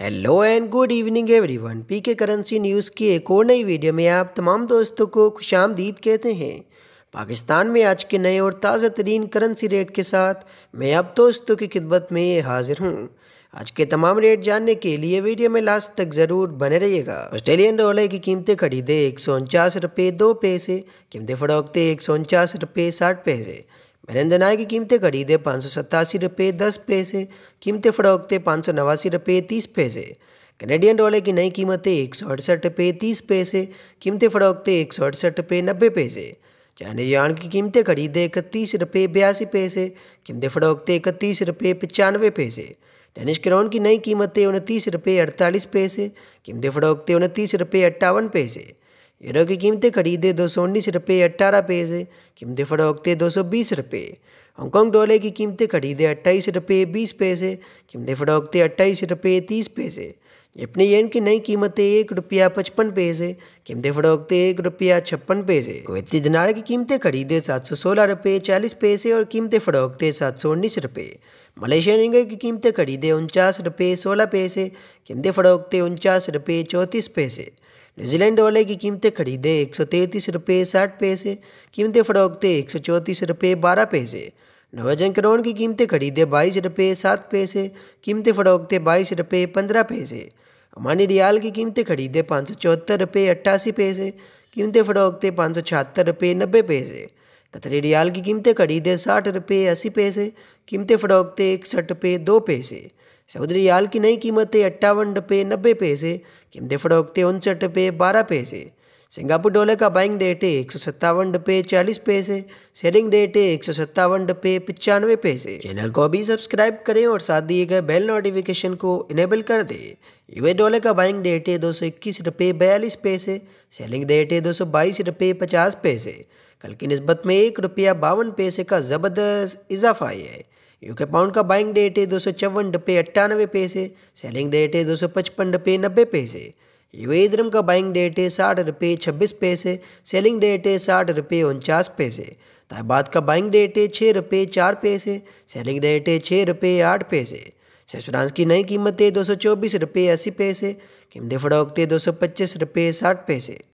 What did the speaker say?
hello and good evening everyone P K currency news की एक और नई वीडियो में आप तमाम दोस्तों को खुश आमदीद कहते हैं पाकिस्तान में आज के नए और ताज़ा तरीन करेंसी रेट के साथ मैं आप दोस्तों की खिदमत में हाजिर हूँ आज के तमाम रेट जानने के लिए वीडियो में लास्ट तक ज़रूर बने रहिएगा ऑस्ट्रेलियन डॉलर की कीमतें खरीदे एक सौ उनचास रुपये दो पैसे कीमतें फरोखते एक सौ उनचास रुपये साठ पैसे मरेंद्र नाय की कीमतें खरीदे पाँच सौ सत्तासी रुपये दस पैसे कीमतें फड़ोकते पाँच सौ नवासी रुपये तीस पैसे कैनेडियन डॉलर की नई कीमतें एक सौ अड़सठ रुपये तीस पैसे कीमतें फड़ोकते एक सौ अड़सठ रुपये नब्बे पैसे चाइनीज यान की कीमतें खरीदे इकतीस रुपये बयासी पैसे कीमतें फड़ोकते इकतीस रुपये पचानवे पैसे डेनिश क्राउन की नई कीमतें उनतीस रुपये अड़तालीस पैसे कीमतें फड़ोकते उनतीस रुपये अट्ठावन पैसे एरो की कीमतें खरीदे दो सौ उन्नीस रुपये अट्ठारह पैसे कीमतें फरोख्ते दो सौ बीस रुपये हांगकॉन्ग डॉलर की कीमतें खरीदे अट्ठाईस रुपये बीस पैसे कीमतें फरोख्ते अट्ठाईस रुपये तीस पैसे अपने येन की नई कीमतें एक रुपया पचपन पैसे कीमतें फरोखते एक रुपया छप्पन पैसे कुवैती दिनार की कीमतें खरीदे सात सौ सोलह रुपये चालीस पैसे और कीमतें फरोखते सात सौ उन्नीस रुपये मलेशियन रिंगर की कीमतें खरीदे उनचास रुपये सोलह पैसे कीमतें फरोखते उनचास रुपये चौंतीस पैसे न्यूजीलैंड वाले की कीमतें खरीदे एक सौ तैंतीस रुपये साठ पैसे कीमतें फ़रोखते एक सौ चौंतीस रुपये बारह पैसे नवाजन करोड़ की कीमतें खरीदे बाईस रुपये सात पैसे कीमतें फ़रोखते बाईस रुपये पंद्रह पैसे अमानी रियाल की कीमतें खरीदे पाँच सौ चौहत्तर रुपये अट्ठासी पैसे कीमतें फ़रोखते पाँच सौ छिहत्तर रुपये नब्बे पैसे कतरी रियाल की कीमतें खरीदे साठ रुपये अस्सी पैसे कीमतें फ़रोखते इकसठ रुपये दो पैसे सऊदी याल की नई कीमतें अट्ठावन रुपये नब्बे पैसे कीमतें फरोखते उनसठ रुपये बारह पैसे सिंगापुर डॉलर का बाइंग रेट है एक सौ सत्तावन रुपये चालीस पैसे सेलिंग रेट है एक सौ सत्तावन रुपये पचानवे पैसे चैनल को अभी सब्सक्राइब करें और साथ दिए गए बेल नोटिफिकेशन को इनेबल कर दें यूए डॉलर का बाइंग रेट है दो सौ इक्कीस रुपये बयालीस पैसे सेलिंग रेट है दो सौ बाईस रुपये पचास पैसे कल की नस्बत में एक रुपया बावन पैसे का ज़बरदस्त इजाफा है यूके पाउंड का बाइंग डेट है दो सौ चौवन डपे अट्ठानवे पैसे सेलिंग डेट है दो सौ पचपन डपे नब्बे पैसे यूए द्रम का बाइंग डेट है साठ रुपये छब्बीस पैसे सेलिंग डेट है साठ रुपये उनचास पैसे तयबाद का बाइंग डेट है छः रुपये चार पैसे सेलिंग डेट है छः रुपये आठ पैसे ससुरांस की नई कीमत है दो सौ चौबीस रुपये अस्सी पैसे कीमतें फड़ोकते दो सौ पच्चीस रुपये साठ पैसे